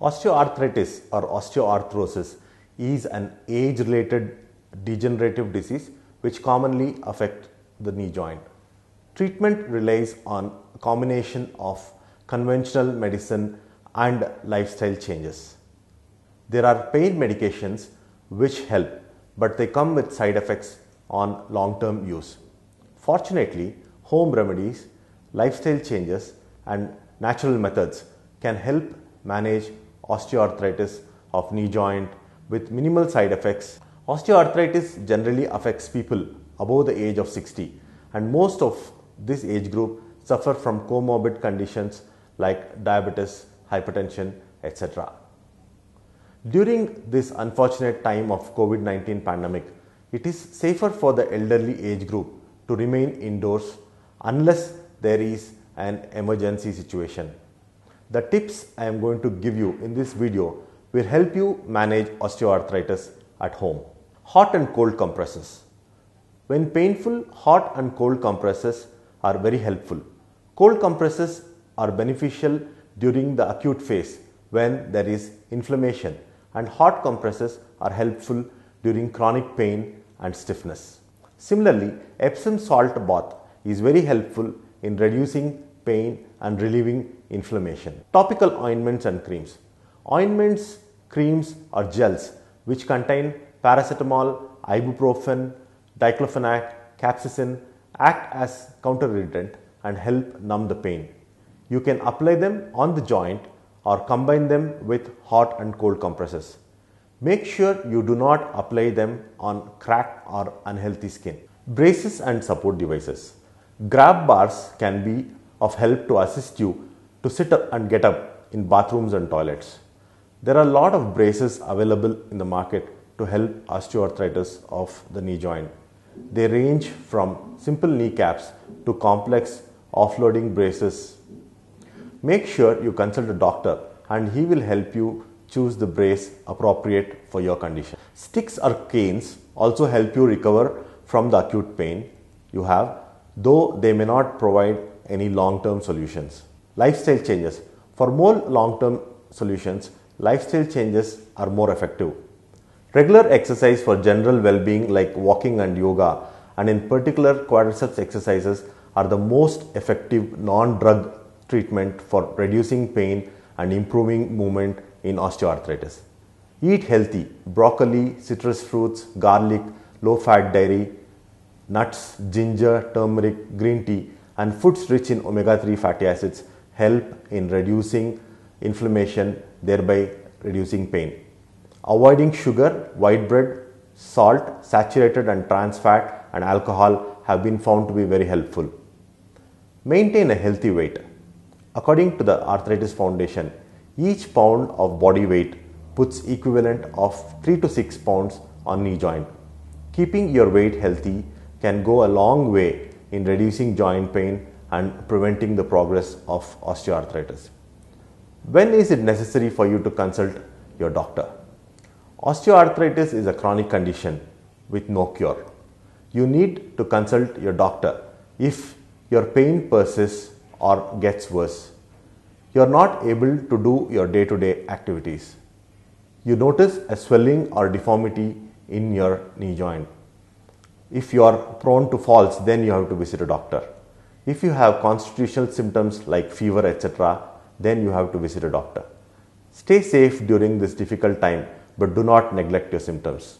Osteoarthritis or osteoarthrosis is an age related degenerative disease which commonly affects the knee joint. Treatment relies on a combination of conventional medicine and lifestyle changes. There are pain medications which help but they come with side effects on long term use. Fortunately, home remedies, lifestyle changes and natural methods can help manage osteoarthritis of knee joint with minimal side effects. Osteoarthritis generally affects people above the age of 60 and most of this age group suffer from comorbid conditions like diabetes, hypertension, etc. During this unfortunate time of COVID-19 pandemic, it is safer for the elderly age group to remain indoors unless there is an emergency situation. The tips I am going to give you in this video will help you manage osteoarthritis at home. Hot and cold compresses. When painful, hot and cold compresses are very helpful. Cold compresses are beneficial during the acute phase when there is inflammation and hot compresses are helpful during chronic pain and stiffness. Similarly, Epsom salt bath is very helpful in reducing pain and relieving inflammation. Topical ointments and creams. Ointments, creams or gels which contain paracetamol, ibuprofen, diclofenac, capsaicin act as counter irritant and help numb the pain. You can apply them on the joint or combine them with hot and cold compresses. Make sure you do not apply them on cracked or unhealthy skin. Braces and support devices. Grab bars can be of help to assist you to sit up and get up in bathrooms and toilets. There are a lot of braces available in the market to help osteoarthritis of the knee joint. They range from simple knee caps to complex offloading braces. Make sure you consult a doctor and he will help you choose the brace appropriate for your condition. Sticks or canes also help you recover from the acute pain you have, though they may not provide any long-term solutions. Lifestyle changes. For more long-term solutions, lifestyle changes are more effective. Regular exercise for general well-being like walking and yoga and in particular quadriceps exercises are the most effective non-drug treatment for reducing pain and improving movement in osteoarthritis. Eat healthy broccoli, citrus fruits, garlic, low fat dairy, nuts, ginger, turmeric, green tea and foods rich in omega-3 fatty acids help in reducing inflammation thereby reducing pain. Avoiding sugar, white bread, salt, saturated and trans fat and alcohol have been found to be very helpful. Maintain a healthy weight. According to the Arthritis Foundation, each pound of body weight puts equivalent of 3 to 6 pounds on knee joint. Keeping your weight healthy can go a long way in reducing joint pain and preventing the progress of osteoarthritis. When is it necessary for you to consult your doctor? Osteoarthritis is a chronic condition with no cure. You need to consult your doctor if your pain persists or gets worse. You are not able to do your day to day activities. You notice a swelling or deformity in your knee joint if you are prone to falls, then you have to visit a doctor. If you have constitutional symptoms like fever, etc., then you have to visit a doctor. Stay safe during this difficult time, but do not neglect your symptoms.